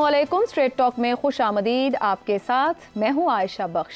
अल्लाम straight talk में खुश आमदीद आपके साथ मैं हूँ आयशा बख्श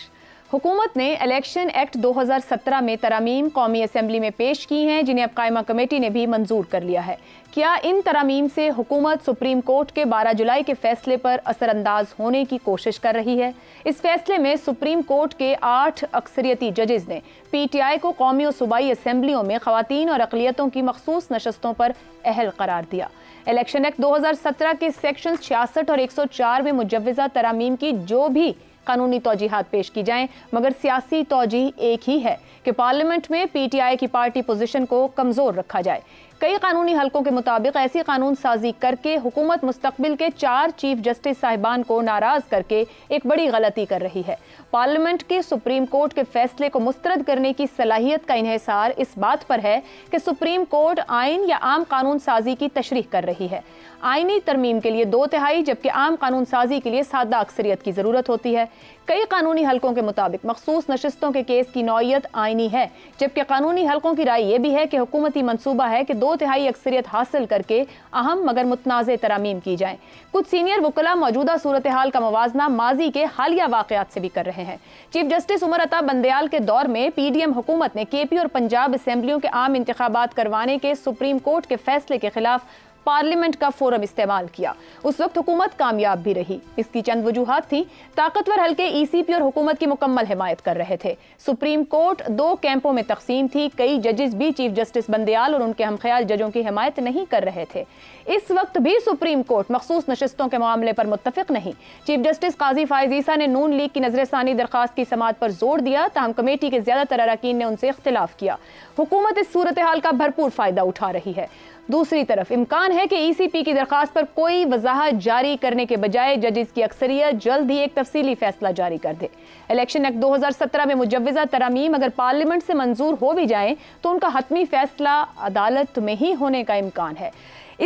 हुकूमत ने इलेक्शन एक्ट 2017 में तरामीम कौमी असम्बली में पेश की हैं जिन्हें अब कायमा कमेटी ने भी मंजूर कर लिया है क्या इन तरामीम से हुकूमत सुप्रीम कोर्ट के 12 जुलाई के फैसले पर असरअंदाज होने की कोशिश कर रही है इस फैसले में सुप्रीम कोर्ट के आठ अक्सरियती जजेज ने पी टी आई को कौमी और सूबाई असम्बलियों में खातन और अकलीतों की मखसूस नशस्तों पर अहल करार दिया इलेक्शन एक्ट 2017 के सेक्शन छियासठ और 104 में मुजवजा तरामीम की जो भी कानूनी तोजीहत पेश की जाएं मगर सियासी तोजीह एक ही है कि पार्लियामेंट में पीटीआई की पार्टी पोजीशन को कमज़ोर रखा जाए कई कानूनी हलकों के मुताबिक ऐसी कानून साजी करके हुकूमत मुस्तबिल के चार चीफ जस्टिस साहिबान को नाराज करके एक बड़ी गलती कर रही है पार्लियामेंट के सुप्रीम कोर्ट के फैसले को मुस्तरद करने की सलाहियत का इहसार इस बात पर है कि सुप्रीम कोर्ट आइन या आम कानून साजी की तशरी कर रही है आइनी तरमीम के लिए दो तिहाई जबकि आम कानून साजी के लिए सादा अक्सरियत की ज़रूरत होती है कई कानूनी हलकों के मुताबिक मखसूस नशस्तों के केस की नौीयत आइनी है जबकि कानूनी हलकों की राय यह भी है कि हुकूमती मनसूबा है कि दो तिहाई अक्सरियत हासिल करके अहम मगर मुतनाज़ तरामीम की जाए कुछ सीनियर वकला मौजूदा सूरत हाल का मुजना माजी के हालिया वाकत से भी कर रहे हैं चीफ जस्टिस उमर अता बंदयाल के दौर में पी डी एम हुकूमत ने के पी और पंजाब असम्बलियों के आम इंतबात करवाने के सुप्रीम कोर्ट के फैसले के खिलाफ पार्लियामेंट का फोरम इस्तेमाल किया उस वक्त हुकूमत कामयाब भी रही इसकी चंद वजूहत थी ताकतवर हल्के ईसीपी e और हुकूमत की मुकम्मल हिमायत कर रहे थे सुप्रीम कोर्ट दो कैंपों में तकसीम थी कई जजेस भी चीफ जस्टिस बंदयाल और उनके हम ख्याल जजों की हिमायत नहीं कर रहे थे इस वक्त भी सुप्रीम कोर्ट मखसूस नशस्तों के मामले पर मुतफिक नहीं चीफ जस्टिस काजी फायजीसा ने नून लीग की नजर ثانی दरख्वास्त की समात पर जोर दिया तहम कमेटी के ज्यादातर अरकान ने उनसे इख्तलाफ किया हुकूमत इस सूरत हाल का भरपूर फायदा उठा रही है दूसरी तरफ इम्कान है कि ईसीपी e की दरखास्त पर कोई वजाहत जारी करने के बजाय जजेस की अक्सरियत जल्द ही एक तफसीली फैसला जारी कर दे इलेक्शन एक्ट 2017 में मुजवजा तरामीम अगर पार्लियामेंट से मंजूर हो भी जाए तो उनका हतमी फैसला अदालत में ही होने का इम्कान है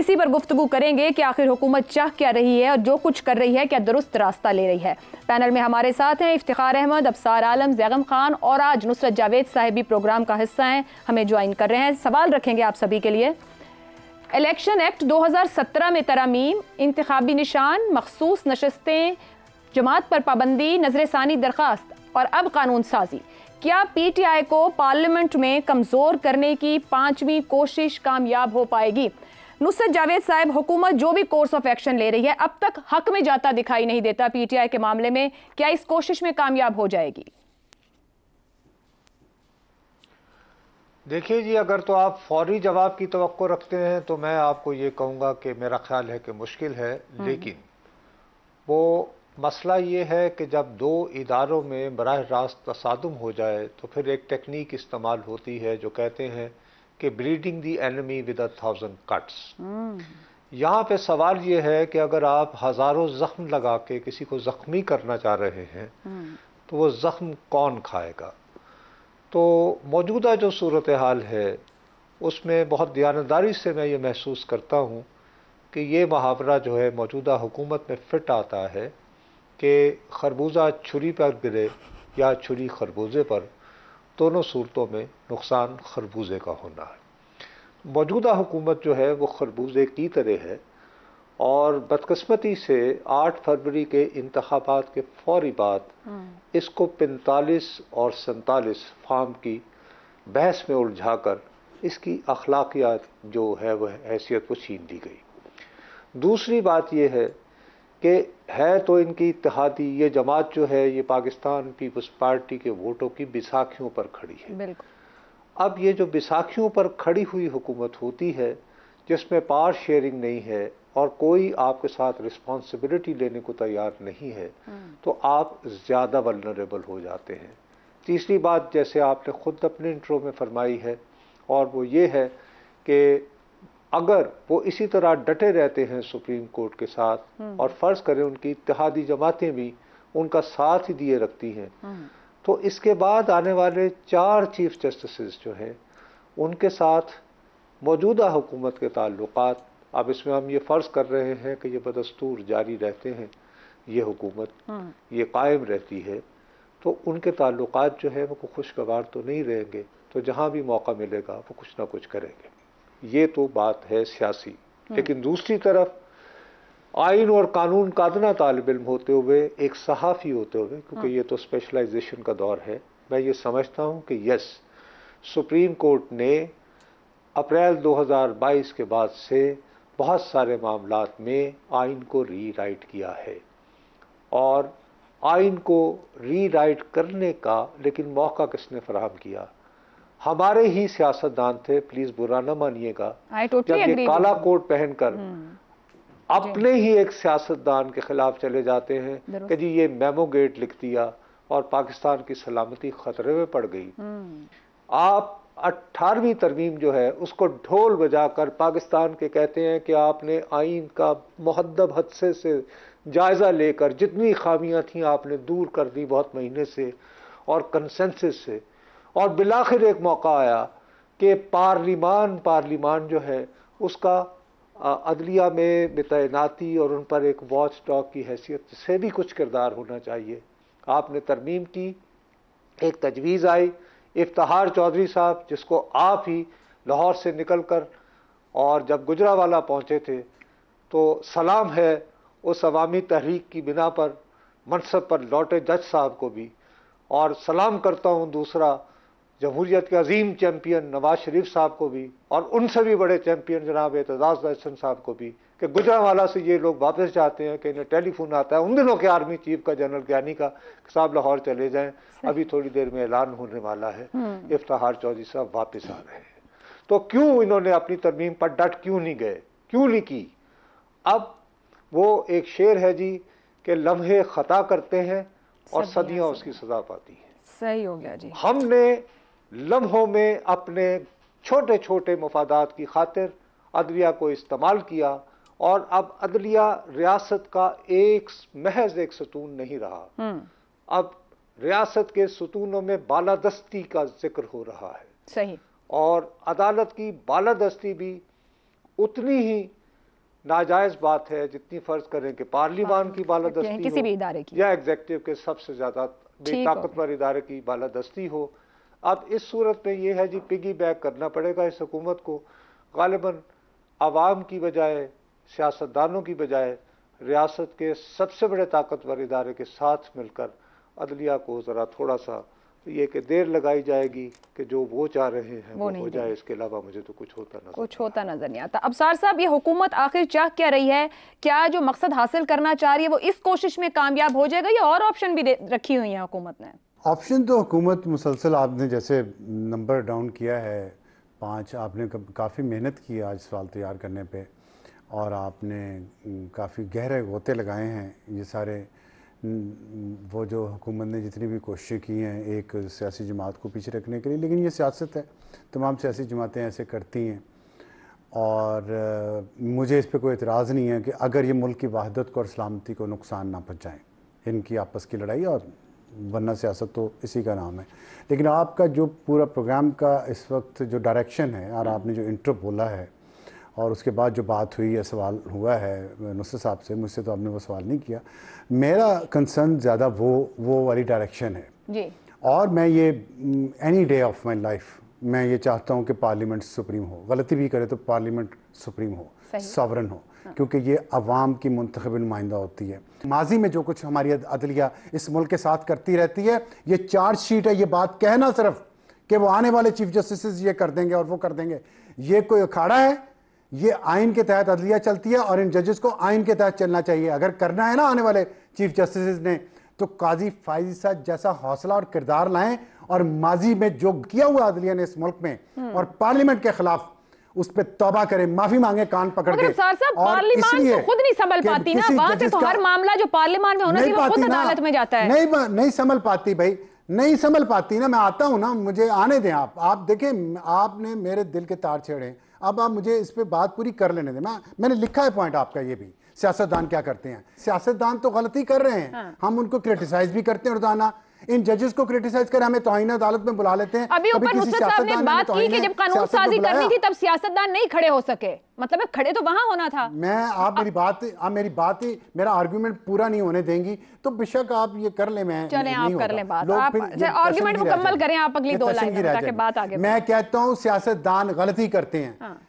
इसी पर गुफ्तु करेंगे कि आखिर हुकूमत चाह क्या रही है और जो कुछ कर रही है क्या दुरुस्त रास्ता ले रही है पैनल में हमारे साथ हैं इफ्तार अहमद अबसार आलम जैगम खान और आज नुसरत जावेद साहब भी प्रोग्राम का हिस्सा हैं हमें ज्वाइन कर रहे हैं सवाल रखेंगे आप सभी के लिए इलेक्शन एक्ट 2017 में तरामीम इंतबी निशान मखसूस नशस्तें जमात पर पाबंदी नजर षानी दरख्वास्त और अब कानून साजी क्या पी टी आई को पार्लियामेंट में कमज़ोर करने की पाँचवीं कोशिश कामयाब हो पाएगी नुसरत जावेद साहब हुकूमत जो भी कोर्स ऑफ एक्शन ले रही है अब तक हक में जाता दिखाई नहीं देता पीटीआई के मामले में क्या इस कोशिश में कामयाब हो जाएगी देखिए जी अगर तो आप फौरी जवाब की तो रखते हैं तो मैं आपको ये कहूँगा कि मेरा ख्याल है कि मुश्किल है हम्म। लेकिन वो मसला ये है कि जब दो इदारों में बरह रास्त तसादम हो जाए तो फिर एक टेक्निक इस्तेमाल होती है जो कहते हैं कि bleeding the enemy with a thousand cuts यहाँ पे सवाल ये है कि अगर आप हज़ारों ज़ख्म लगा के किसी को ज़ख्मी करना चाह रहे हैं हम्म। तो वो ज़ख्म कौन खाएगा तो मौजूदा जो सूरत हाल है उसमें बहुत दयानदारी से मैं ये महसूस करता हूँ कि ये मुहावरा जो है मौजूदा हुकूमत में फिट आता है कि खरबूजा छुरी पर गिरे या छुरी खरबूजे पर दोनों सूरतों में नुकसान खरबूजे का होना है मौजूदा हुकूमत जो है वो खरबूजे की तरह है और बदकस्मती से 8 फरवरी के इंतबात के फौरी बाद हाँ। इसको 45 और सैतालीस फार्म की बहस में उलझा कर इसकी अखलाकियात जो है वह हैसियत को छीन दी गई दूसरी बात यह है कि है तो इनकी इतिहादी ये जमात जो है ये पाकिस्तान पीपल्स पार्टी के वोटों की बिसाखियों पर खड़ी है अब ये जो बिसाखियों पर खड़ी हुई हुकूमत होती है जिसमें पावर शेयरिंग नहीं है और कोई आपके साथ रिस्पॉन्सिबिलिटी लेने को तैयार नहीं है हम्म। तो आप ज़्यादा वलनरेबल हो जाते हैं तीसरी बात जैसे आपने खुद अपने इंट्रो में फरमाई है और वो ये है कि अगर वो इसी तरह डटे रहते हैं सुप्रीम कोर्ट के साथ हम्म। और फ़र्ज़ करें उनकी इतिहादी जमातें भी उनका साथ ही दिए रखती हैं हम्म। तो इसके बाद आने वाले चार चीफ जस्टिस जो हैं उनके साथ मौजूदा हुकूमत के ताल्लुकात अब इसमें हम ये फ़र्ज़ कर रहे हैं कि ये बदस्तूर जारी रहते हैं ये हुकूमत हम्म। ये कायम रहती है तो उनके ताल्लुक जो है वो खुशगवार तो नहीं रहेंगे तो जहाँ भी मौका मिलेगा वो कुछ ना कुछ करेंगे ये तो बात है सियासी हम्म। लेकिन दूसरी तरफ आइन और कानून का अदना तालब इम होते हुए एक सहाफ़ी होते हुए क्योंकि हम्म। ये तो स्पेशलाइजेशन का दौर है मैं ये समझता हूँ कि यस सुप्रीम कोर्ट ने अप्रैल 2022 के बाद से बहुत सारे मामला में आइन को रीराइट किया है और आइन को रीराइट करने का लेकिन मौका किसने फराहम किया हमारे ही सियासतदान थे प्लीज बुरा न मानिएगा जब ये काला कोट पहनकर हम्म। अपने ही एक सियासतदान के खिलाफ चले जाते हैं कि जी ये मेमो गेट लिख दिया और पाकिस्तान की सलामती खतरे में पड़ गई हम्म। आप अट्ठारहवीं तरमीम जो है उसको ढोल बजाकर पाकिस्तान के कहते हैं कि आपने आइन का महदब हदसे से जायज़ा लेकर जितनी खामियां थी आपने दूर कर दी बहुत महीने से और कंसेंसस से और बिलाखिर एक मौका आया कि पार्लिमान पार्लिमान जो है उसका अदलिया में तैनाती और उन पर एक वॉच टॉक की हैसियत से भी कुछ किरदार होना चाहिए आपने तरमीम की एक तजवीज़ आई इफ्तार चौधरी साहब जिसको आप ही लाहौर से निकल कर और जब गुजरावाला पहुँचे थे तो सलाम है उस अवामी तहरीक की बिना पर मनसब पर लौटे जज साहब को भी और सलाम करता हूँ दूसरा जमहूरियत के अजीम चैम्पियन नवाज शरीफ साहब को भी और उनसे भी बड़े चैम्पियन जनाब एतजाज़ अहसन साहब को भी कि गुजरावाला से ये लोग वापस जाते हैं कि इन्हें टेलीफोन आता है उन दिनों के आर्मी चीफ का जनरल ज्ञानी का साहब लाहौर चले जाएं अभी थोड़ी देर में ऐलान होने वाला है हम्म। इफ्तार चौधरी साहब वापस आ रहे हैं तो क्यों इन्होंने अपनी तरमीम पर डट क्यों नहीं गए क्यों नहीं की अब वो एक शेर है जी के लम्हे ख़ता करते हैं और सदियाँ उसकी सजा पाती हैं सही हो गया जी हमने लम्हों में अपने छोटे छोटे मफादात की खातिर अदविया को इस्तेमाल किया और अब अदलिया रियासत का एक महज एक सतून नहीं रहा हम्म। अब रियासत के सतूनों में बालादस्ती का जिक्र हो रहा है सही और अदालत की बालादस्ती भी उतनी ही नाजायज बात है जितनी फर्ज करें कि पार्लिमान हाँ, की बालादस्ती किसी भी इदारे की या एग्जेक्टिव के सबसे ज्यादा ताकतवर इदारे की बालादस्ती हो अब इस सूरत में यह है जी पिगी बैक करना पड़ेगा इस हुकूमत को गालिबा आवाम की बजाय सियासतदानों की बजाय रियासत के सबसे बड़े ताकतवर इदारे के साथ मिलकर अदलिया को ज़रा थोड़ा सा ये कि देर लगाई जाएगी कि जो वो चाह रहे हैं वो, वो हो जाए इसके अलावा मुझे तो कुछ होता नजर कुछ होता नजर नहीं आता अब सार साहब ये हुकूमत आखिर चाह क्या रही है क्या जो मकसद हासिल करना चाह रही है वो इस कोशिश में कामयाब हो जाएगा या और ऑप्शन भी रखी हुई है हुकूमत ने ऑप्शन तो हुकूमत मुसलसल आपने जैसे नंबर डाउन किया है पाँच आपने काफ़ी मेहनत की आज सवाल तैयार करने पर और आपने काफ़ी गहरे गोते लगाए हैं ये सारे वो जो हुकूमत ने जितनी भी कोशिशें की हैं एक सियासी जमात को पीछे रखने के लिए लेकिन ये सियासत है तमाम सियासी जमातें ऐसे करती हैं और मुझे इस पर कोई एतराज़ नहीं है कि अगर ये मुल्क की वहादत को और सलामती को नुकसान ना पहुँचाएँ इनकी आपस की लड़ाई और वरना सियासत तो इसी का नाम है लेकिन आपका जो पूरा प्रोग्राम का इस वक्त जो डायरेक्शन है और आपने जो इंट्रो बोला है और उसके बाद जो बात हुई या सवाल हुआ है नुसर साहब से मुझसे तो आपने वो सवाल नहीं किया मेरा कंसर्न ज़्यादा वो वो वाली डायरेक्शन है जी और मैं ये any day of my life मैं ये चाहता हूँ कि पार्लियामेंट सुप्रीम हो गलती भी करे तो पार्लियामेंट सुप्रीम हो सॉवरन हो हाँ। क्योंकि ये अवाम की मंतखब नुमाइंदा होती है माजी में जो कुछ हमारी अदलिया इस मुल्क के साथ करती रहती है ये चार्जशीट है ये बात कहना सिर्फ कि वो आने वाले चीफ जस्टिस ये कर देंगे और वो कर देंगे ये कोई अखाड़ा है ये आइन के तहत अदलिया चलती है और इन जजेस को आइन के तहत चलना चाहिए अगर करना है ना आने वाले चीफ जस्टिस ने तो काजी फाइजी साहब जैसा हौसला और किरदार लाएं और माजी में जो किया हुआ अदलिया ने इस मुल्क में हम्म। और पार्लियामेंट के खिलाफ उस पर तौबा करें माफी मांगे कान पकड़ के और तो खुद नहीं संभल पाती ना वहां से तो हर मामला जो पार्लियामान में होना चाहिए वो खुद अदालत में जाता है नहीं नहीं संभल पाती भाई नहीं संभल पाती ना मैं आता हूं ना मुझे आने दें आप आप देखें आपने मेरे दिल के तार छेड़े अब आप मुझे इस पर बात पूरी कर लेने दें मैं मैंने लिखा है पॉइंट आपका ये भी सियासतदान क्या करते हैं सियासतदान तो गलती कर रहे हैं हाँ। हम उनको क्रिटिसाइज भी करते हैं रोजाना इन जजेस को क्रिटिसाइज कर हमें तोहन अदालत में बुला लेते हैं अभी ऊपर साहब ने बात की कि जब कानून साजी करनी थी तब सियासतदान नहीं खड़े हो सके मतलब खड़े तो वहां होना था मैं आप मेरी बात आप मेरी बात ही मेरा आर्ग्यूमेंट पूरा नहीं होने देंगी तो बेशक आप ये कर ले मैं चले आप कर ले बात आप आर्ग्यूमेंट मुकम्मल करें आप अगली दो लाइन बात आगे मैं कहता हूँ सियासतदान गलती करते हैं हाँ।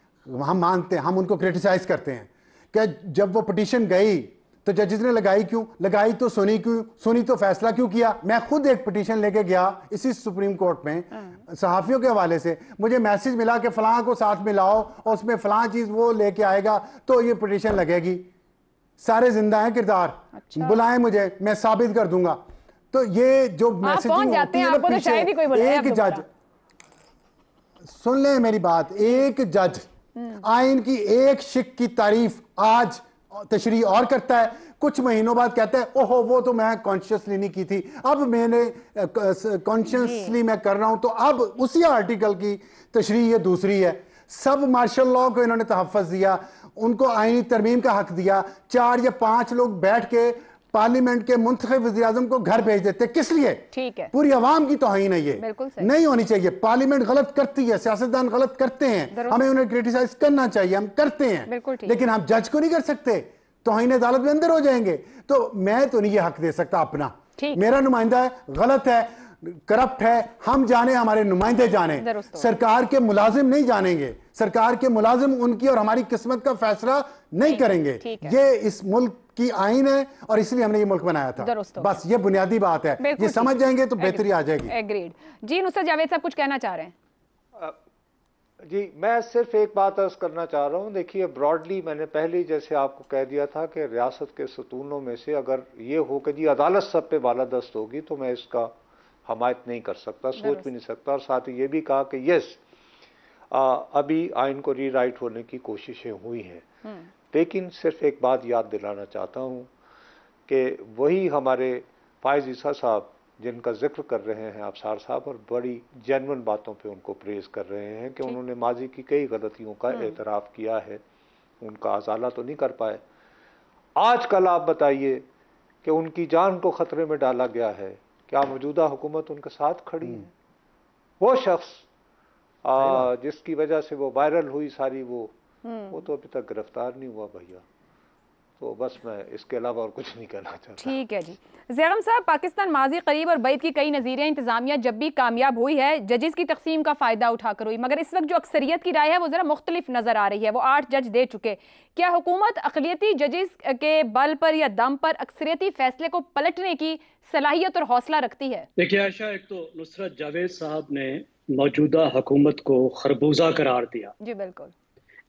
हम मानते हैं हम उनको क्रिटिसाइज करते हैं क्या जब वो पटिशन गई तो जजेज ने लगाई क्यों लगाई तो सोनी क्यों सोनी तो फैसला क्यों किया मैं खुद एक पिटीशन लेके गया इसी सुप्रीम कोर्ट में हाँ। सहाफियों के हवाले से मुझे मैसेज मिला कि फलां को साथ में लाओ और उसमें फलां चीज़ वो लेके आएगा तो ये पिटीशन लगेगी सारे जिंदा हैं किरदार अच्छा। बुलाएं मुझे मैं साबित कर दूंगा तो ये जो मैसेज तो एक जज तो सुन ले मेरी बात एक जज हम्म। आइन की एक शिक की तारीफ आज तशरी और करता है कुछ महीनों बाद कहता है ओहो वो तो मैं कॉन्शियसली नहीं की थी अब मैंने कॉन्शियसली मैं कर रहा हूं तो अब उसी आर्टिकल की तशरी ये दूसरी है सब मार्शल लॉ को इन्होंने तहफ़ दिया उनको आइनी तरमीम का हक दिया चार या पांच लोग बैठ के पार्लियामेंट के मुंतब वजी अजम को घर भेज देते किस लिए ठीक है पूरी आवाम की तो है ये नहीं होनी चाहिए पार्लियामेंट गलत करती है सियासतदान गलत करते हैं हमें उन्हें क्रिटिसाइज करना चाहिए हम करते हैं लेकिन हम जज को तो नहीं कर सकते तोहन अदालत में अंदर हो जाएंगे तो मैं तो नहीं ये हक दे सकता अपना मेरा नुमाइंदा है गलत है करप्ट है हम जाने हमारे नुमाइंदे जाने सरकार के मुलाजिम नहीं जानेंगे सरकार के मुलाजिम उनकी और हमारी किस्मत का फैसला नहीं करेंगे ये इस मुल्क की आईन है और इसलिए हमने ये मुल्क बनाया था बस ये बुनियादी बात है ये समझ जाएंगे तो बेहतरी आ जाएगी एग्रीड जी नुस्त जावेद साहब कुछ कहना चाह रहे हैं जी मैं सिर्फ एक बात अर्ज करना चाह रहा हूँ देखिए ब्रॉडली मैंने पहले जैसे आपको कह दिया था कि रियासत के सतूनों में से अगर ये हो कि जी अदालत सब पे दस्त होगी तो मैं इसका हमायत नहीं कर सकता सोच भी नहीं सकता और साथ ही ये भी कहा कि यस आ, अभी आइन को रीराइट होने की कोशिशें हुई हैं हम्म। लेकिन सिर्फ एक बात याद दिलाना चाहता हूँ कि वही हमारे फायज ईसा साहब जिनका जिक्र कर रहे हैं अफसार साहब और बड़ी जैन बातों पे उनको प्रेज कर रहे हैं कि उन्होंने माजी की कई गलतियों का हम्म। एतराफ़ किया है उनका अजाला तो नहीं कर पाए आज कल आप बताइए कि उनकी जान को ख़तरे में डाला गया है क्या मौजूदा हुकूमत उनके साथ खड़ी है हम्म। वो शख्स जिसकी वजह से वो वायरल हुई सारी वो वो हम्म। तो अभी तक गिरफ्तार नहीं हुआ भैया तो बस मैं इसके अलावा और कुछ नहीं कहना चाहता ठीक है जी जैरम साहब पाकिस्तान माजी करीब और बैत की कई नज़ीरें इंतजामिया जब भी कामयाब हुई है जजेस की तकसीम का फ़ायदा उठाकर हुई मगर इस वक्त जो अक्सरियत की राय है वो ज़रा मुख्तलिफ नज़र आ रही है वो आठ जज दे चुके क्या हुकूमत अकलीती जजेस के बल पर या दम पर अक्सरियती फैसले को पलटने की सलाहियत और हौसला रखती है देखिए आयशा एक तो नुसरत जावेद साहब ने मौजूदा हुकूमत को खरबूजा करार दिया जी बिल्कुल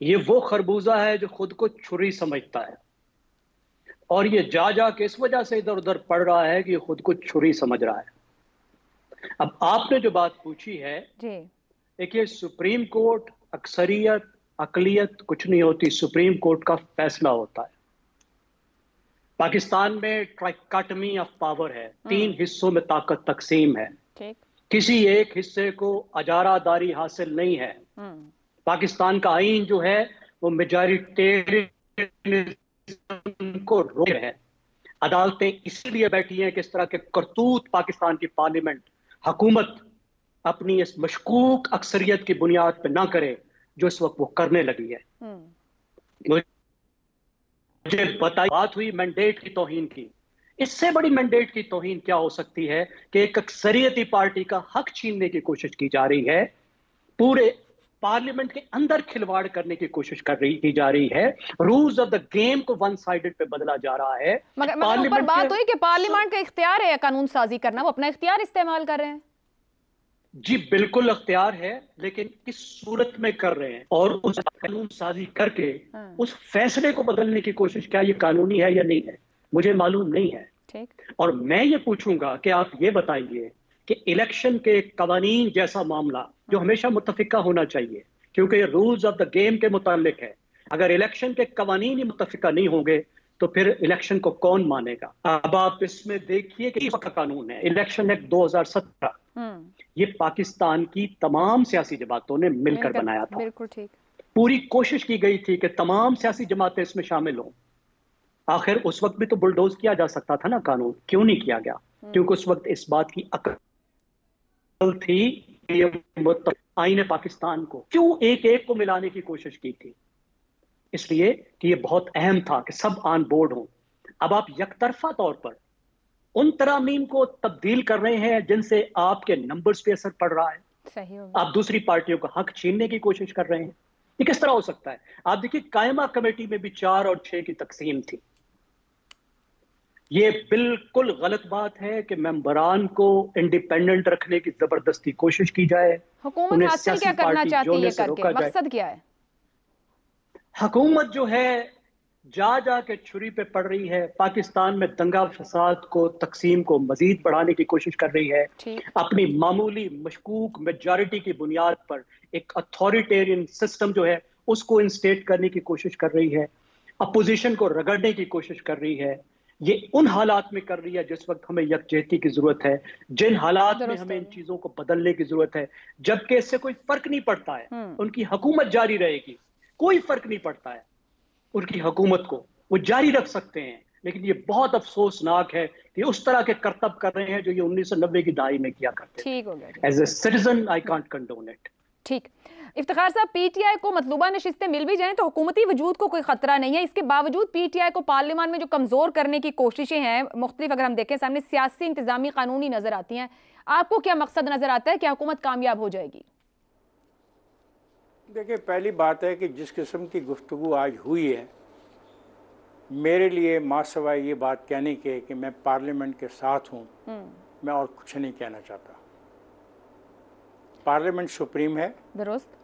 ये वो खरबूजा है जो खुद को छुरी समझता है और ये जा जा के इस वजह से इधर उधर पड़ रहा है कि खुद को छुरी समझ रहा है अब आपने जो बात पूछी है देखिए सुप्रीम कोर्ट अक्सरियत अकलियत कुछ नहीं होती सुप्रीम कोर्ट का फैसला होता है पाकिस्तान में ट्राइकाटमी ऑफ पावर है हम्म। तीन हिस्सों में ताकत तकसीम है किसी एक हिस्से को अजारादारी हासिल नहीं है हम्म। पाकिस्तान का आइन जो है वो मेजॉरिटेरियन को रोक रहे हैं अदालतें इसीलिए बैठी हैं कि इस तरह के करतूत पाकिस्तान की पार्लियामेंट हकूमत अपनी इस मशकूक अक्सरियत की बुनियाद पर ना करे जो इस वक्त वो करने लगी है हम्म। मुझे बताई बात हुई मैंडेट की तोहन की इससे बड़ी मैंडेट की तोहन क्या हो सकती है कि एक अक्सरियती पार्टी का हक छीनने की कोशिश की जा रही है पूरे पार्लियामेंट के अंदर खिलवाड़ करने की कोशिश कर रही की जा रही है रूल्स ऑफ द गेम को वन साइडेड पे बदला जा रहा है मगर, मगर बात हुई कि पार्लियामेंट का इख्तियार है कानून साजी करना वो अपना इख्तियार इस्तेमाल कर रहे हैं जी बिल्कुल अख्तियार है लेकिन किस सूरत में कर रहे हैं और उस कानून साजी करके हाँ। उस फैसले को बदलने की कोशिश क्या ये कानूनी है या नहीं है मुझे मालूम नहीं है ठीक और मैं ये पूछूंगा कि आप ये बताइए कि इलेक्शन के कवानी जैसा मामला जो हाँ। हमेशा मुतफिका होना चाहिए क्योंकि ये रूल्स ऑफ द गेम के मुतालिक है अगर इलेक्शन के कवानीन ही मुतफिका नहीं होंगे तो फिर इलेक्शन को कौन मानेगा अब आप इसमें देखिए कि वक्त कानून है इलेक्शन एक्ट सत्रह हम्म। ये पाकिस्तान की तमाम सियासी जमातों ने मिलकर बनाया था बिल्कुल ठीक पूरी कोशिश की गई थी कि तमाम सियासी जमातें इसमें शामिल हों आखिर उस वक्त भी तो बुलडोज किया जा सकता था ना कानून क्यों नहीं किया गया हम्म। क्योंकि उस वक्त इस बात की अकल थी आइन पाकिस्तान को क्यों एक एक को मिलाने की कोशिश की थी इसलिए कि ये बहुत अहम था कि सब ऑन बोर्ड हो अब आप यकतरफा तौर पर उन तरामीम को तब्दील कर रहे हैं जिनसे आपके नंबर्स पे असर पड़ रहा है सही आप दूसरी पार्टियों का हक छीनने की कोशिश कर रहे हैं ये किस तरह हो सकता है आप देखिए कायमा कमेटी में भी चार और छह की तकसीम थी ये बिल्कुल गलत बात है कि मेंबरान को इंडिपेंडेंट रखने की जबरदस्ती कोशिश की जाए उन्हें क्या करना चाहती है करके मकसद क्या है हुकूमत जो है जा जा के छुरी पे पड़ रही है पाकिस्तान में दंगा फसाद को तकसीम को मजीद बढ़ाने की कोशिश कर रही है अपनी मामूली मशकूक मेजॉरिटी की बुनियाद पर एक अथॉरिटेरियन सिस्टम जो है उसको इंस्टेट करने की कोशिश कर रही है अपोजिशन को रगड़ने की कोशिश कर रही है ये उन हालात में कर रही है जिस वक्त हमें यकजहती की जरूरत है जिन हालात में हमें इन चीजों को बदलने की जरूरत है जबकि इससे कोई फर्क नहीं पड़ता है हम्म। उनकी हुकूमत जारी रहेगी कोई फर्क नहीं पड़ता है उनकी हुकूमत को वो जारी रख सकते हैं लेकिन ये बहुत अफसोसनाक है कि उस तरह के कर्तव्य कर रहे हैं जो ये उन्नीस सौ नब्बे की दहाई में किया करते हैं as a citizen I can't condone it ठीक इफ्तार साहब पीटीआई को मतलूबा नशस्तें मिल भी जाएं तो हुकूमती वजूद को कोई खतरा नहीं है इसके बावजूद पीटीआई को पार्लियामान में जो कमज़ोर करने की कोशिशें हैं मुख्तलिफ अगर हम देखें सामने सियासी इंतजामी कानूनी नज़र आती हैं आपको क्या मकसद नज़र आता है कि हुकूमत कामयाब हो जाएगी देखिए पहली बात है कि जिस किस्म की गुफ्तु आज हुई है मेरे लिए माँ सवाई ये बात कहने के कि मैं पार्लियामेंट के साथ हूँ हम्म। मैं और कुछ नहीं कहना चाहता पार्लियामेंट सुप्रीम है दुरुस्त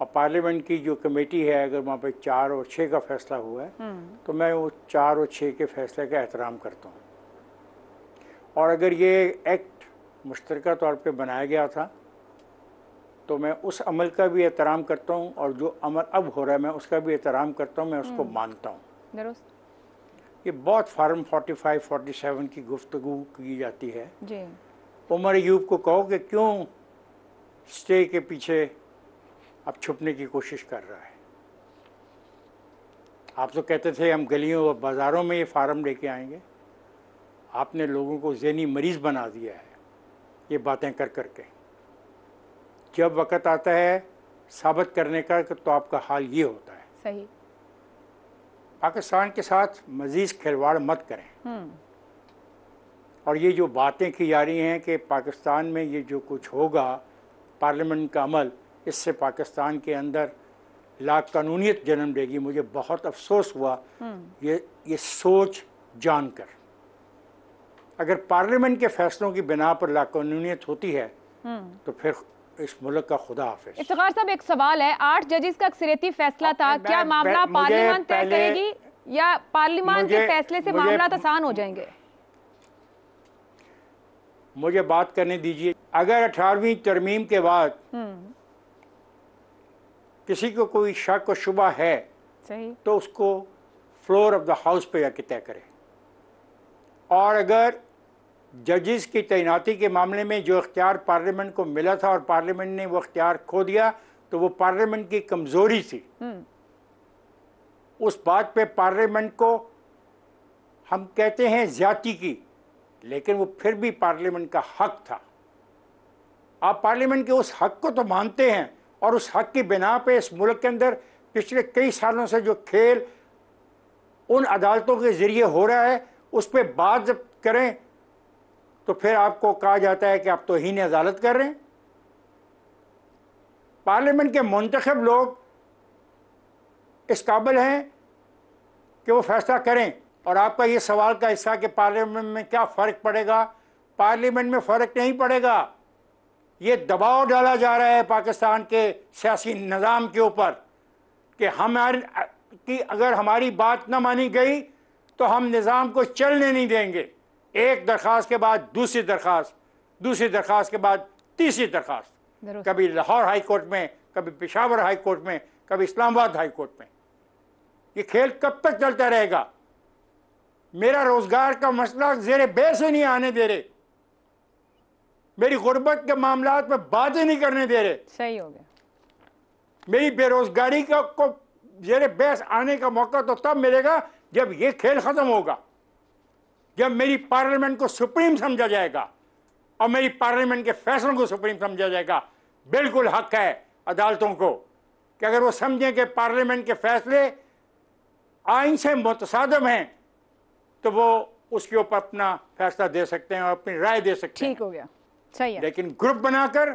और पार्लियामेंट की जो कमेटी है अगर वहाँ पे चार और छः का फैसला हुआ है हम्म। तो मैं वो चार और छः के फैसले का एहतराम करता हूँ और अगर ये एक्ट मुश्तर तौर पे बनाया गया था तो मैं उस अमल का भी एहतराम करता हूँ और जो अमल अब हो रहा है मैं उसका भी एहतराम करता हूँ मैं उसको हम्म। मानता हूँ ये बहुत फार्म 45, 47 की गुफ्तु की जाती है उमर यूब को कहो कि क्यों स्टे के पीछे अब छुपने की कोशिश कर रहा है आप तो कहते थे हम गलियों और बाज़ारों में ये फार्म लेके आएंगे आपने लोगों को जहनी मरीज़ बना दिया है ये बातें कर कर के जब वक़्त आता है साबित करने का तो आपका हाल ये होता है सही पाकिस्तान के साथ मजीज खिलवाड़ मत करें हम्म। और ये जो बातें की जा रही हैं कि पाकिस्तान में ये जो कुछ होगा पार्लियामेंट का अमल इससे पाकिस्तान के अंदर ला कानूनीत जन्म देगी मुझे बहुत अफसोस हुआ हम्म। ये ये सोच जानकर अगर पार्लियामेंट के फैसलों की बिना पर लाकानूनीत होती है हम्म। तो फिर इस मुल्क का खुदा हाफिज इफ्तार साहब एक सवाल है आठ जजेस का अक्सरती फैसला था क्या मामला पार्लियामेंट तय करेगी या पार्लियामेंट के फैसले से मामला तो आसान हो जाएंगे मुझे बात करने दीजिए अगर अठारहवीं तरमीम के बाद हम्म। किसी को कोई शक और शुबा है सही तो उसको फ्लोर ऑफ द हाउस पे जाके तय करें और अगर जजेस की तैनाती के मामले में जो अख्तियार पार्लियामेंट को मिला था और पार्लियामेंट ने वो अख्तियार खो दिया तो वो पार्लियामेंट की कमज़ोरी थी हम्म। उस बात पे पार्लियामेंट को हम कहते हैं ज्यादा की लेकिन वो फिर भी पार्लियामेंट का हक था आप पार्लियामेंट के उस हक को तो मानते हैं और उस हक की बिना पे इस मुल्क के अंदर पिछले कई सालों से जो खेल उन अदालतों के ज़रिए हो रहा है उस पर बात जब करें तो फिर आपको कहा जाता है कि आप तो ही नहीं अदालत कर रहे हैं पार्लियामेंट के मंतखब लोग इस काबिल हैं कि वो फैसला करें और आपका ये सवाल का हिस्सा कि पार्लियामेंट में क्या फ़र्क पड़ेगा पार्लियामेंट में फ़र्क नहीं पड़ेगा ये दबाव डाला जा रहा है पाकिस्तान के सियासी निज़ाम के ऊपर कि हमारे कि अगर हमारी बात ना मानी गई तो हम निज़ाम को चलने नहीं देंगे एक दरख्वास्त के बाद दूसरी दरख्वास्त दूसरी दरख्वास्त के बाद तीसरी दरख्वास्त कभी लाहौर हाई कोर्ट में कभी पिशावर हाई कोर्ट में कभी इस्लामाबाद हाई कोर्ट में ये खेल कब तक चलता रहेगा मेरा रोज़गार का मसला जेरे बे से नहीं आने दे रहे मेरी गुर्बत के मामला में बात ही नहीं करने दे रहे सही हो गया मेरी बेरोजगारी का को जेरे बेस आने का मौका तो तब मिलेगा जब ये खेल ख़त्म होगा जब मेरी पार्लियामेंट को सुप्रीम समझा जाएगा और मेरी पार्लियामेंट के फैसलों को सुप्रीम समझा जाएगा बिल्कुल हक है अदालतों को कि अगर वो समझें कि पार्लियामेंट के फैसले आइन से मुतसादम हैं तो वो उसके ऊपर अपना फैसला दे सकते हैं और अपनी राय दे सकते हैं ठीक हो गया सही है लेकिन ग्रुप बनाकर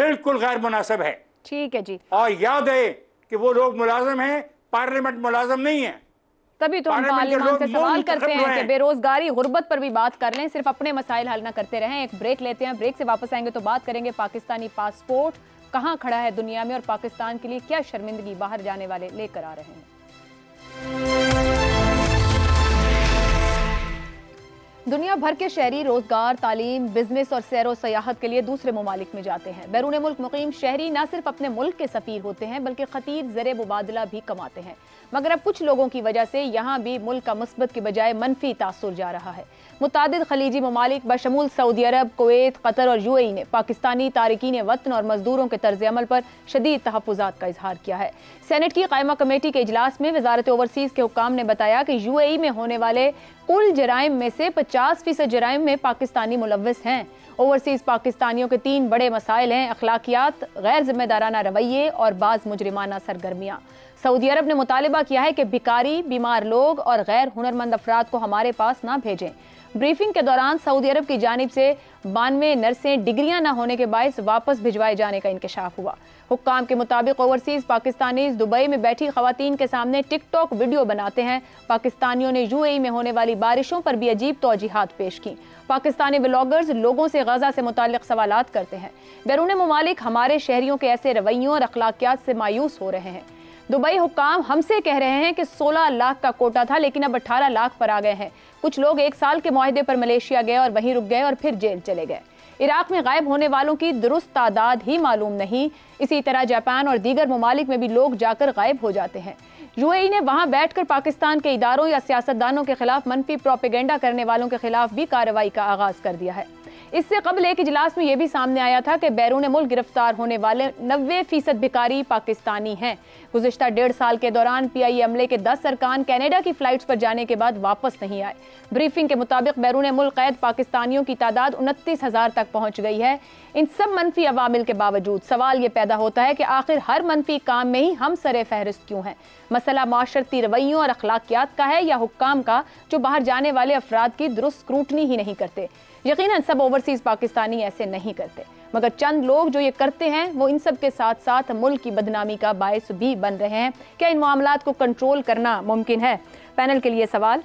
बिल्कुल गैर मुनासिब है ठीक है जी और याद है कि वो लोग मुलाजम हैं पार्लियामेंट मुलाजम नहीं है तभी तो हम पार्लियामान से सवाल करते हैं कि बेरोजगारी गुर्बत पर भी बात कर लें सिर्फ अपने मसाइल हल ना करते रहें एक ब्रेक लेते हैं ब्रेक से वापस आएंगे तो बात करेंगे पाकिस्तानी पासपोर्ट कहाँ खड़ा है दुनिया में और पाकिस्तान के लिए क्या शर्मिंदगी बाहर जाने वाले लेकर आ रहे हैं दुनिया भर के शहरी रोजगार तालीम बिजनेस और सैर सयाहत के लिए दूसरे ममालिक में जाते हैं बैरून मुल्क मुकीम शहरी न सिर्फ अपने मुल्क के सफ़ीर होते हैं बल्कि खतीर ज़र मुबादला भी कमाते हैं मगर अब कुछ लोगों की वजह से यहाँ भी मुल्क का मुस्बत के बजाय मनफी तासर जा रहा है मुतद खलीजी ममालिक बशमूल सऊदी अरब कोवैत कतर और यू ने पाकिस्तानी तारकिन वतन और मजदूरों के तर्ज अमल पर शदीद तहफात का इजहार किया है सैनेट की कायमा कमेटी के अजलास में वजारत ओवरसीज़ के हुकाम ने बताया कि यू में होने वाले कुल जराइम में से पचास फीसद जराइम में पाकिस्तानी मुलवस हैं ओवरसीज़ पाकिस्तानियों के तीन बड़े मसाइल हैं अखलाकियात गैर जिम्मेदाराना रवैये और बाज़ मुजरमाना सरगर्मियाँ सऊदी अरब ने मुतालबा किया है कि भिकारी बीमार लोग और गैर हुनरमंद अफराद को हमारे पास ना भेजें ब्रीफिंग के दौरान सऊदी अरब की जानब से बानवे नर्सें डिग्रियां न होने के बायस वापस भिजवाए जाने का इंकशाफ हुआ हुक्काम के मुताबिक ओवरसीज़ पाकिस्तानी दुबई में बैठी खातन के सामने टिकटॉक वीडियो बनाते हैं पाकिस्तानियों ने यूएई में होने वाली बारिशों पर भी अजीब तोजीहत पेश की पाकिस्तानी ब्लॉगर्स लोगों से गजा से मुतल सवाल करते हैं बैरून ममालिक हमारे शहरीों के ऐसे रवैयों और अखलाकियात से मायूस हो रहे हैं दुबई हुकाम हमसे कह रहे हैं कि 16 लाख का कोटा था लेकिन अब 18 लाख पर आ गए हैं कुछ लोग एक साल के माहदे पर मलेशिया गए और वहीं रुक गए और फिर जेल चले गए इराक में गायब होने वालों की दुरुस्त तादाद ही मालूम नहीं इसी तरह जापान और दीगर ममालिक में भी लोग जाकर गायब हो जाते हैं यूएई ने वहां बैठकर पाकिस्तान के इदारों या सियासतदानों के खिलाफ मनफी प्रोपेगेंडा करने वालों के खिलाफ भी कार्रवाई का आगाज कर दिया है इससे कबल एक इजलास में यह भी सामने आया था कि बैरून मुल्क गिरफ्तार होने वाले नब्बे फीसद भिकारी पाकिस्तानी हैं गुजशत डेढ़ साल के दौरान पी अमले के दस सरकान कैनेडा की फ्लाइट्स पर जाने के बाद वापस नहीं आए ब्रीफिंग के मुताबिक बैरून मुल्क कैद पाकिस्तानियों की तादाद उनतीस हजार तक पहुँच गई है इन सब मनफी अवामिल के बावजूद सवाल ये पैदा होता है कि आखिर हर मनफी काम में ही हम सर फहरिस्त क्यों हैं मसला माशरती रवैयों और अखलाकियात का है या हुक्म का जो बाहर जाने वाले अफराद की दुरुस्त स्क्रूटनी ही नहीं करते यकीन सब ओवरसीज़ पाकिस्तानी ऐसे नहीं करते मगर चंद लोग जो ये करते हैं वो इन सब के साथ साथ मुल्क की बदनामी का बायस भी बन रहे हैं क्या इन मामला को कंट्रोल करना मुमकिन है पैनल के लिए सवाल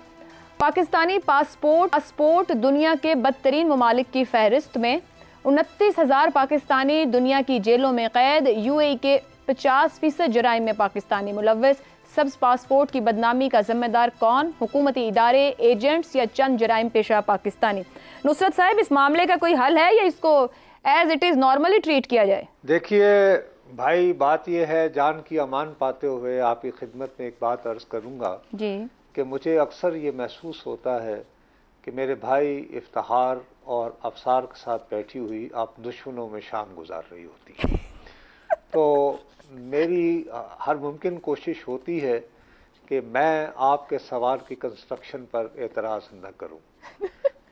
पाकिस्तानी पासपोर्ट पासपोर्ट दुनिया के बदतरीन ममालिक की फहरिस्त में उनतीस हज़ार पाकिस्तानी दुनिया की जेलों में कैद यूएई के पचास फीसद जराइम में पाकिस्तानी मुलवस सब्ज पासपोर्ट की बदनामी का जिम्मेदार कौन हुकूमती इदारे एजेंट्स या चंद जराइम पेशा पाकिस्तानी नुसरत साहब इस मामले का कोई हल है या इसको as it is normally treat किया जाए देखिए भाई बात यह है जान की अमान पाते हुए आपकी खिदमत में एक बात अर्ज करूंगा जी कि मुझे अक्सर ये महसूस होता है कि मेरे भाई इफ्तार और अफसार के साथ बैठी हुई आप दुश्मनों में शाम गुजार रही होती है तो मेरी हर मुमकिन कोशिश होती है कि मैं आपके सवाल की कंस्ट्रक्शन पर एतराज़ न करूं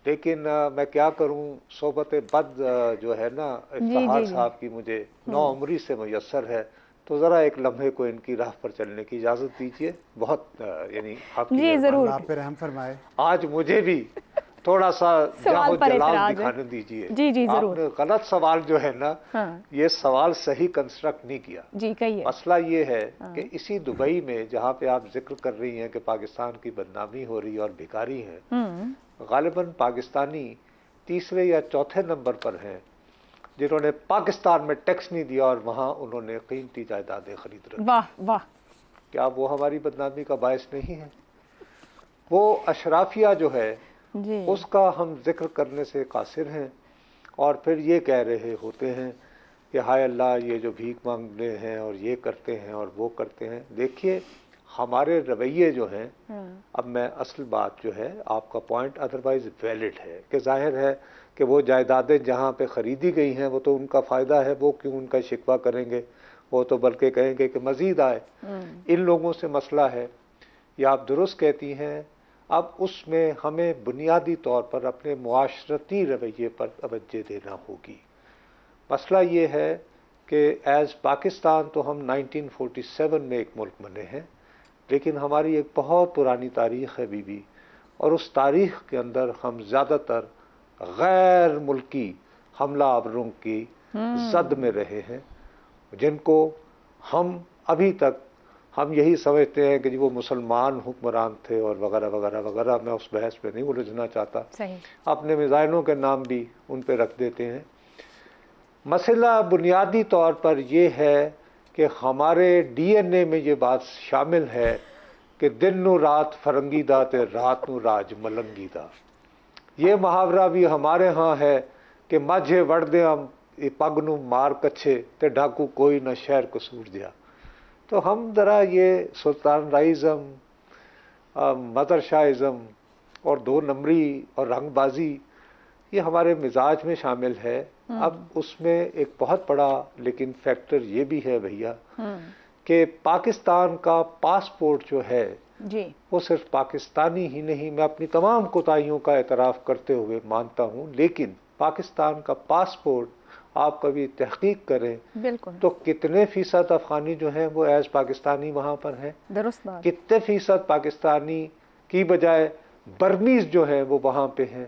लेकिन आ, मैं क्या करूं सोबत बद जो है ना इफ्तार साहब की मुझे हाँ। नौ उम्री से मैसर है तो ज़रा एक लम्हे को इनकी राह पर चलने की इजाज़त दीजिए बहुत यानी आपकी ज़रूर आप फरमाए आज मुझे भी थोड़ा सा जाओ जलाल दिखाने दीजिए जी जी जरूर गलत सवाल जो है ना हाँ। ये सवाल सही कंस्ट्रक्ट नहीं किया जी है। मसला ये है हाँ। कि इसी दुबई में जहाँ पे आप जिक्र कर रही हैं कि पाकिस्तान की बदनामी हो रही है और भिकारी है हम्म। गालिबा पाकिस्तानी तीसरे या चौथे नंबर पर हैं जिन्होंने पाकिस्तान में टैक्स नहीं दिया और वहाँ उन्होंने कीमती जायदादें खरीद रखी वाह वाह क्या वो हमारी बदनामी का बायस नहीं है वो अशराफिया जो है जी। उसका हम जिक्र करने से कासिर हैं और फिर ये कह रहे होते हैं कि हाय अल्लाह ये जो भीख मांगने हैं और ये करते हैं और वो करते हैं देखिए हमारे रवैये जो हैं हाँ। अब मैं असल बात जो है आपका पॉइंट अदरवाइज वैलिड है कि जाहिर है कि वो जायदादें जहाँ पे ख़रीदी गई हैं वो तो उनका फ़ायदा है वो क्यों उनका शिकवा करेंगे वो तो बल्कि कहेंगे कि मज़ीद आए हाँ। इन लोगों से मसला है या आप दुरुस्त कहती हैं अब उसमें हमें बुनियादी तौर पर अपने माशरती रवैये पर तोज्जह देना होगी मसला ये है कि एज़ पाकिस्तान तो हम 1947 में एक मुल्क बने हैं लेकिन हमारी एक बहुत पुरानी तारीख है बीबी और उस तारीख के अंदर हम ज़्यादातर गैर मुल्की हमला आवरों की हम्म। सद में रहे हैं जिनको हम अभी तक हम यही समझते हैं कि जी वो मुसलमान हुक्मरान थे और वगैरह वगैरह वगैरह मैं उस बहस पे नहीं उलझना चाहता अपने मिज़ाइलों के नाम भी उन पर रख देते हैं मसला बुनियादी तौर पर यह है कि हमारे डीएनए में ये बात शामिल है कि दिन नू रात फरंगी दा ते रात नू राज मलंगी दा ये मुहावरा भी हमारे यहाँ है कि मझे वड़दे ये पग नू मार कछे ते ढाकू कोई ना शहर कसूर दिया तो हम जरा ये सुल्तान राइजम मदरशाइज़म और दो नंबरी और रंगबाजी ये हमारे मिजाज में शामिल है हाँ। अब उसमें एक बहुत बड़ा लेकिन फैक्टर ये भी है भैया हाँ। कि पाकिस्तान का पासपोर्ट जो है जी वो सिर्फ पाकिस्तानी ही नहीं मैं अपनी तमाम कोताहियों का एतराफ़ करते हुए मानता हूँ लेकिन पाकिस्तान का पासपोर्ट आप कभी तहकीक करें तो कितने फीसद अफगानी जो हैं वो एज पाकिस्तानी वहाँ पर हैं कितने फीसद पाकिस्तानी की बजाय बर्मीज़ जो हैं वो वहाँ पे हैं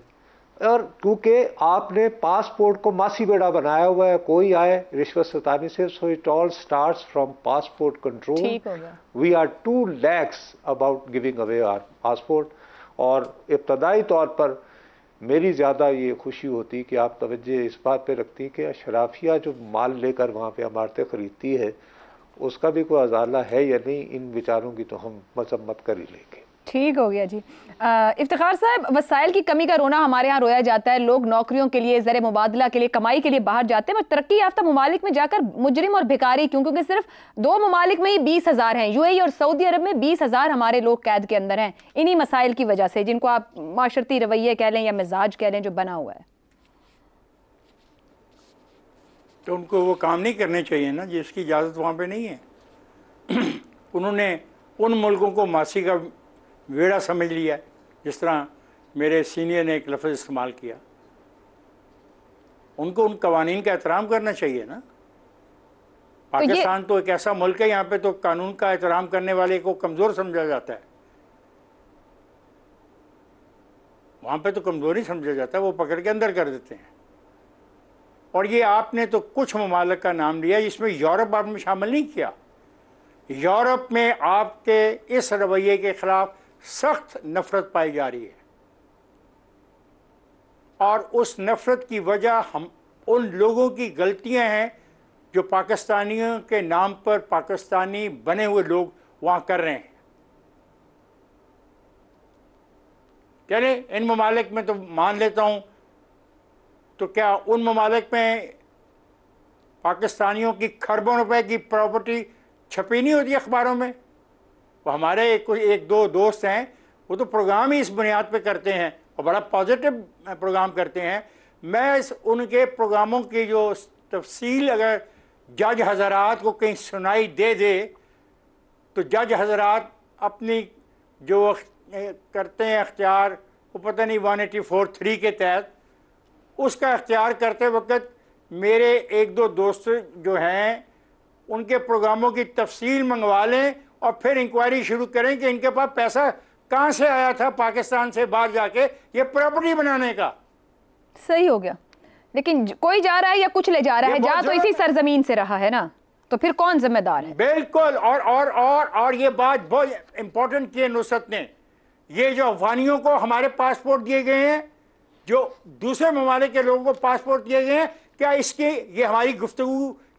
और क्योंकि आपने पासपोर्ट को मासी बेड़ा बनाया हुआ है कोई आए रिश्वत सताने से so it all start from passport control we are too lax about giving away our passport और इब्तदाई तौर पर मेरी ज़्यादा ये खुशी होती कि आप तवज्जे इस बात पे रखती कि अशराफिया जो माल लेकर वहाँ पे इमारतें ख़रीदती है उसका भी कोई अजाला है या नहीं इन विचारों की तो हम मजम्मत कर ही लेंगे ठीक हो गया जी इफ्तार साहब वसाइल की कमी का रोना हमारे यहाँ रोया जाता है लोग नौकरियों के लिए ज़र मुबादला के लिए कमाई के लिए बाहर जाते हैं पर तरक्की याफ्ता ममालिक में जाकर मुजरिम और भिकारी क्यों क्योंकि सिर्फ दो ममालिक में ही बीस हज़ार हैं ए और सऊदी अरब में बीस हज़ार हमारे लोग कैद के अंदर हैं इन्हीं मसाइल की वजह से जिनको आप माशरती रवैये कह लें या मिजाज कह लें जो बना हुआ है तो उनको वो काम नहीं करने चाहिए ना जिसकी इजाज़त वहाँ पर नहीं है उन्होंने उन मुल्कों को मासी का वेड़ा समझ लिया जिस तरह मेरे सीनियर ने एक लफ्ज़ इस्तेमाल किया उनको उन कवानीन का एहतराम करना चाहिए ना तो पाकिस्तान तो, तो एक ऐसा मुल्क है यहाँ पे तो कानून का एहतराम करने वाले को कमज़ोर समझा जाता है वहाँ पे तो कमजोर ही समझा जाता है वो पकड़ के अंदर कर देते हैं और ये आपने तो कुछ ममालक का नाम लिया इसमें यूरोप आपने शामिल नहीं किया यूरोप में आपके इस रवैये के ख़िलाफ़ सख्त नफरत पाई जा रही है और उस नफरत की वजह हम उन लोगों की गलतियां हैं जो पाकिस्तानियों के नाम पर पाकिस्तानी बने हुए लोग वहां कर रहे हैं चले इन ममालिक में तो मान लेता हूं तो क्या उन ममालिक में पाकिस्तानियों की खरबों रुपए की प्रॉपर्टी छपी नहीं होती अखबारों में वो हमारे कोई एक दो दोस्त हैं वो तो प्रोग्राम ही इस बुनियाद पे करते हैं और बड़ा पॉजिटिव प्रोग्राम करते हैं मैं इस उनके प्रोग्रामों की जो तफसील अगर जज हजरात को कहीं सुनाई दे दे तो जज हजरात अपनी जो करते हैं अख्तियार वो पता नहीं वन एटी फोर थ्री के तहत उसका अख्तियार करते वक्त मेरे एक दो दोस्त जो हैं उनके प्रोग्रामों की तफसील मंगवा लें और फिर इंक्वायरी शुरू करें कि इनके पास पैसा कहां से आया था पाकिस्तान से बाहर जाके ये प्रॉपर्टी बनाने का सही हो गया लेकिन कोई जा रहा है या कुछ ले जा रहा है जा तो इसी सरजमीन से रहा है ना तो फिर कौन जिम्मेदार है बिल्कुल और और और और ये बात बहुत इंपॉर्टेंट की है नुसरत ने ये जो अफगानियों को हमारे पासपोर्ट दिए गए हैं जो दूसरे ममालिक के लोगों को पासपोर्ट दिए गए हैं क्या इसकी ये हमारी गुफ्तु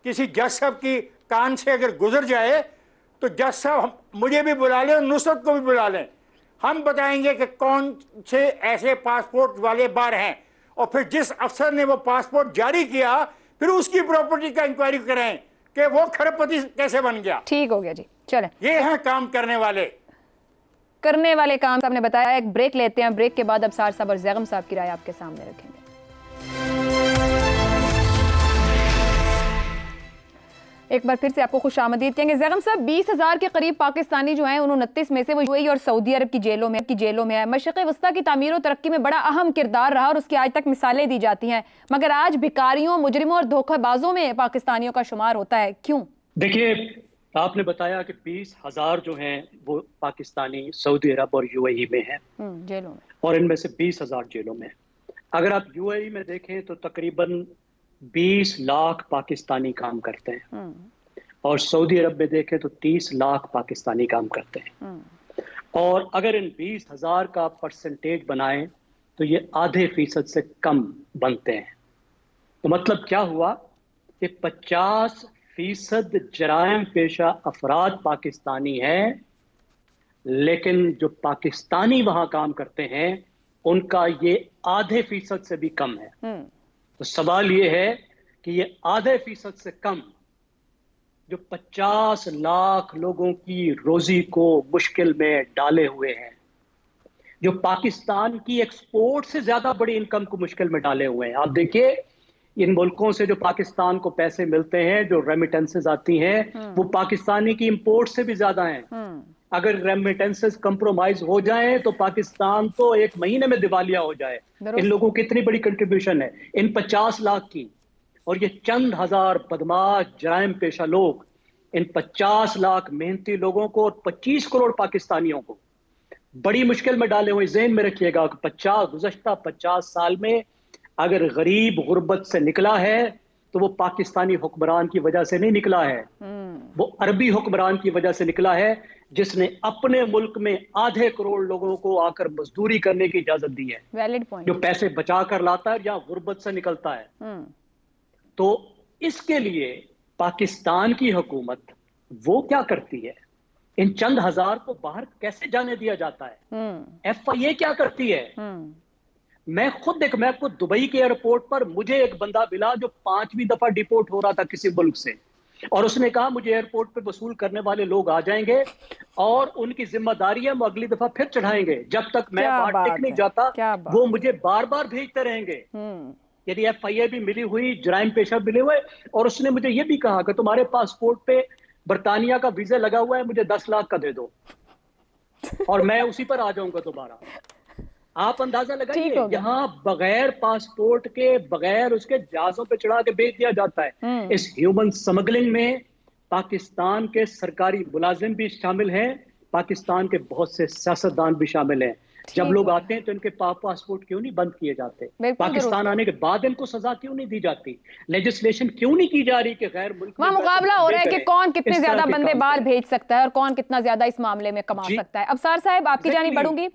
किसी जज साहब की कान से अगर गुजर जाए तो जज साहब मुझे भी बुला लें नुसरत को भी बुला लें हम बताएंगे कि कौन से ऐसे पासपोर्ट वाले बार हैं और फिर जिस अफसर ने वो पासपोर्ट जारी किया फिर उसकी प्रॉपर्टी का इंक्वायरी कराएं कि वो खरपति कैसे बन गया ठीक हो गया जी चले ये है काम करने वाले करने वाले काम आपने बताया एक ब्रेक लेते हैं ब्रेक के बाद अब सार साहब और जैगम साहब की राय आपके सामने रखेंगे एक बार फिर से आपको खुश आमदीद कहेंगे जैगम साहब बीस हज़ार के करीब पाकिस्तानी जो हैं उन उनतीस में से वो यूएई और सऊदी अरब की जेलों में की जेलों में है मशरक़ वस्ता की तमीर और तरक्की में बड़ा अहम किरदार रहा और उसकी आज तक मिसालें दी जाती हैं मगर आज भिकारियों मुजरिमों और धोखेबाजों में पाकिस्तानियों का शुमार होता है क्यों देखिए आपने बताया कि बीस हजार जो हैं वो पाकिस्तानी सऊदी अरब और यू में हैं हम्म, जेलों में और इनमें से बीस हजार जेलों में अगर आप यू में देखें तो तकरीबन बीस लाख पाकिस्तानी काम करते हैं हम्म। और सऊदी अरब में देखें तो तीस लाख पाकिस्तानी काम करते हैं हम्म। और अगर इन बीस हजार का परसेंटेज बनाएं तो ये आधे फीसद से कम बनते हैं तो मतलब क्या हुआ कि पचास फीसद जराइम पेशा अफराद पाकिस्तानी हैं लेकिन जो पाकिस्तानी वहां काम करते हैं उनका ये आधे फीसद से भी कम है हम्म। तो सवाल ये है कि ये आधे फीसद से कम जो 50 लाख लोगों की रोजी को मुश्किल में डाले हुए हैं जो पाकिस्तान की एक्सपोर्ट से ज्यादा बड़ी इनकम को मुश्किल में डाले हुए हैं आप देखिए इन मुल्कों से जो पाकिस्तान को पैसे मिलते हैं जो रेमिटेंसेज आती हैं हम्म। वो पाकिस्तानी की इंपोर्ट से भी ज्यादा हैं हम्म। अगर रेमिटेंसेस कंप्रोमाइज हो जाए तो पाकिस्तान तो एक महीने में दिवालिया हो जाए इन लोगों की इतनी बड़ी कंट्रीब्यूशन है इन पचास लाख की और ये चंद हजार बदमाश जराइम पेशा लोग इन पचास लाख मेहनती लोगों को और पच्चीस करोड़ पाकिस्तानियों को बड़ी मुश्किल में डाले हुए जेन में रखिएगा कि पचास गुजशत पचास साल में अगर गरीब गुर्बत से निकला है तो वो पाकिस्तानी हुक्मरान की वजह से नहीं निकला है हम्म। वो अरबी हुक्मरान की वजह से निकला है जिसने अपने मुल्क में आधे करोड़ लोगों को आकर मजदूरी करने की इजाजत दी है वैलिड पॉइंट जो पैसे बचा कर लाता है या गुर्बत से निकलता है हम्म। तो इसके लिए पाकिस्तान की हुकूमत वो क्या करती है इन चंद हजार को बाहर कैसे जाने दिया जाता है हम्म। एफ आई ए क्या करती है हम्म। मैं खुद एक मैं आपको दुबई के एयरपोर्ट पर मुझे एक बंदा मिला जो पांचवी दफा डिपोर्ट हो रहा था किसी मुल्क से और उसने कहा मुझे एयरपोर्ट पर वसूल करने वाले लोग आ जाएंगे और उनकी जिम्मेदारी वो अगली दफा फिर चढ़ाएंगे जब तक मैं बाहर नहीं जाता वो मुझे बार बार भेजते रहेंगे हम्म। यदि एफ आई भी मिली हुई जराइम पेशा मिले हुए और उसने मुझे ये भी कहा कि तुम्हारे पासपोर्ट पे बर्तानिया का वीजा लगा हुआ है मुझे दस लाख का दे दो और मैं उसी पर आ जाऊंगा दोबारा आप अंदाजा लगाइए यहाँ बगैर पासपोर्ट के बगैर उसके जहाजों पे चढ़ा के बेच दिया जाता है हम्म। इस ह्यूमन स्मगलिंग में पाकिस्तान के सरकारी मुलाजिम भी शामिल हैं पाकिस्तान के बहुत से सियासतदान भी शामिल हैं जब लोग आते हैं तो इनके पासपोर्ट क्यों नहीं बंद किए जाते पाकिस्तान आने के बाद इनको सजा क्यों नहीं दी जाती लेजिस्लेशन क्यों नहीं की जा रही कि गैर मुल्क मुकाबला हो रहा है कि कौन कितने ज्यादा बंदे बाहर भेज सकता है और कौन कितना ज्यादा इस मामले में कमा सकता है अब सार साहब आपकी जानी बढ़ूंगी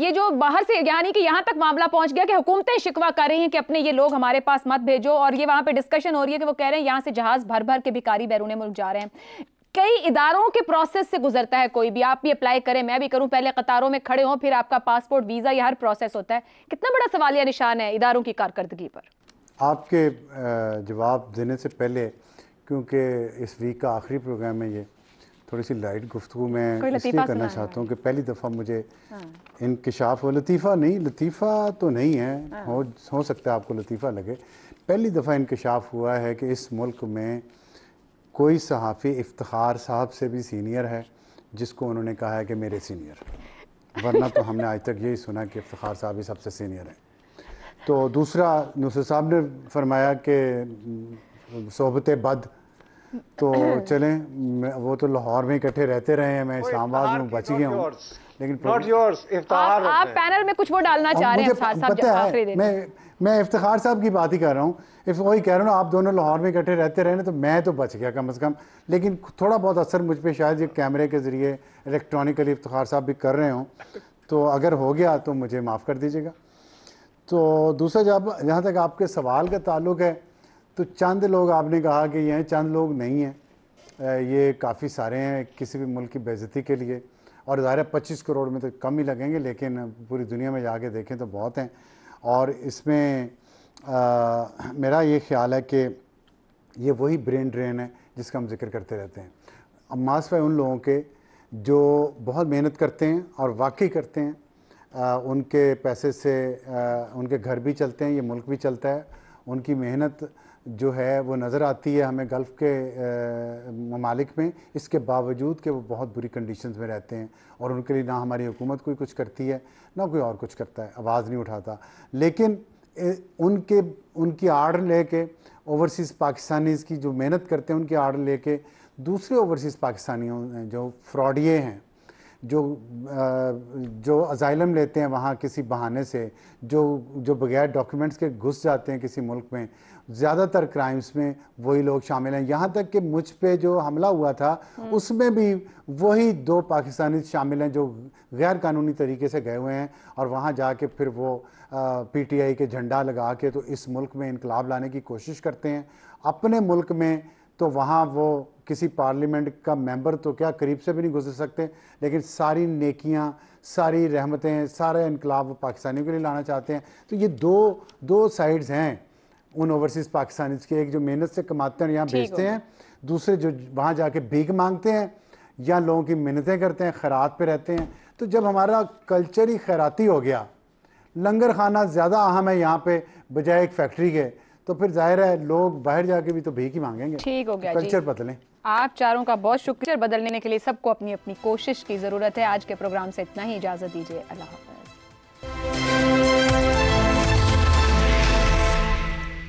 ये जो बाहर से यानी कि यहाँ तक मामला पहुंच गया कि हुकूमतें शिकवा कर रही हैं कि अपने ये लोग हमारे पास मत भेजो और ये वहाँ पे डिस्कशन हो रही है कि वो कह रहे हैं यहाँ से जहाज भर भर के भिकारी बैरून मुल्क जा रहे हैं कई इदारों के प्रोसेस से गुजरता है कोई भी आप भी अप्लाई करें मैं भी करूँ पहले कतारों में खड़े हों फिर आपका पासपोर्ट वीज़ा या हर प्रोसेस होता है कितना बड़ा सवाल या निशान है इदारों की कारकर्दगी पर आपके जवाब देने से पहले क्योंकि इस वीक का आखिरी प्रोग्राम है ये थोड़ी सी लाइट गुफ्तु में इसलिए करना चाहता हूँ कि पहली दफ़ा मुझे हाँ। इनकशाफ हो लतीफ़ा नहीं लतीफ़ा तो नहीं है हाँ। हो हो सकता है आपको लतीफ़ा लगे पहली दफ़ा इनकशाफ हुआ है कि इस मुल्क में कोई सहाफ़ी इफ्तार साहब से भी सीनियर है जिसको उन्होंने कहा है कि मेरे सीनियर वरना तो हमने आज तक यही सुना कि इफ्तार साहब ही सबसे सीनियर हैं तो दूसरा नुसर साहब ने फरमाया कि सोहबत बद तो चलें वो तो लाहौर में इकट्ठे रहते रहे हैं मैं इस्लामाबाद में बच गया हूँ लेकिन आप, आप पैनल में कुछ वो डालना चाह रहे हैं पता है मैं मैं इफ्तार साहब की बात ही कर रहा हूँ वही कह रहा हूँ आप दोनों लाहौर में इकट्ठे रहते रहे तो मैं तो बच गया कम अज़ कम लेकिन थोड़ा बहुत असर मुझ पर शायद ये कैमरे के ज़रिए इलेक्ट्रॉनिकली इफ्तार साहब भी कर रहे हों तो अगर हो गया तो मुझे माफ़ कर दीजिएगा तो दूसरा जब जहाँ तक आपके सवाल का ताल्लुक है तो चंद लोग आपने कहा कि ये चंद लोग नहीं हैं ये काफ़ी सारे हैं किसी भी मुल्क की बेज़ती के लिए और ज़ाहिर पच्चीस करोड़ में तो कम ही लगेंगे लेकिन पूरी दुनिया में जाके देखें तो बहुत हैं और इसमें आ, मेरा ये ख्याल है कि ये वही ब्रेन ड्रेन है जिसका हम जिक्र करते रहते हैं अब मास है उन लोगों के जो बहुत मेहनत करते हैं और वाकई करते हैं आ, उनके पैसे से आ, उनके घर भी चलते हैं ये मुल्क भी चलता है उनकी मेहनत जो है वो नज़र आती है हमें गल्फ़ के ममालिक में इसके बावजूद कि वो बहुत बुरी कंडीशन में रहते हैं और उनके लिए ना हमारी हुकूमत कोई कुछ करती है ना कोई और कुछ करता है आवाज़ नहीं उठाता लेकिन उनके उनकी आड़ ले कर ओवरसीज़ पाकिस्तानीज़ की जो मेहनत करते हैं उनकी आड़ ले कर दूसरे ओवरसीज़ पाकिस्तानियों जो फ्रॉडिये हैं जो जो अजाइलम लेते हैं वहाँ किसी बहाने से जो जो बगैर डॉक्यूमेंट्स के घुस जाते हैं किसी मुल्क में ज़्यादातर क्राइम्स में वही लोग शामिल हैं यहाँ तक कि मुझ पे जो हमला हुआ था हम्म। उसमें भी वही दो पाकिस्तानी शामिल हैं जो गैर कानूनी तरीके से गए हुए हैं और वहाँ जाके फिर वो पीटीआई के झंडा लगा के तो इस मुल्क में इनकलाब लाने की कोशिश करते हैं अपने मुल्क में तो वहाँ वो किसी पार्लियामेंट का मेंबर तो क्या करीब से भी नहीं गुजर सकते लेकिन सारी नेकियाँ सारी रहमतें सारा इनकलाब पाकिस्तानियों के लिए लाना चाहते हैं तो ये दो दो साइड्स हैं उन ओवरसीज़ पाकिस्तानी के एक जो मेहनत से कमाते हैं और यहाँ भेजते हैं दूसरे जो वहाँ जाके भीख मांगते हैं या लोगों की मिन्नतें करते हैं खैरात पर रहते हैं तो जब हमारा कल्चर ही खैराती हो गया लंगर खाना ज़्यादा अहम है यहाँ पर बजाय एक फैक्ट्री के तो फिर जाहिर है लोग बाहर जाके भी तो भीख ही मांगेंगे ठीक हो गया कल्चर तो बदले आप चारों का बहुत शुक्रिया बदलने के लिए सबको अपनी अपनी कोशिश की ज़रूरत है आज के प्रोग्राम से इतना ही इजाज़त दीजिए अल्लाह हाफिज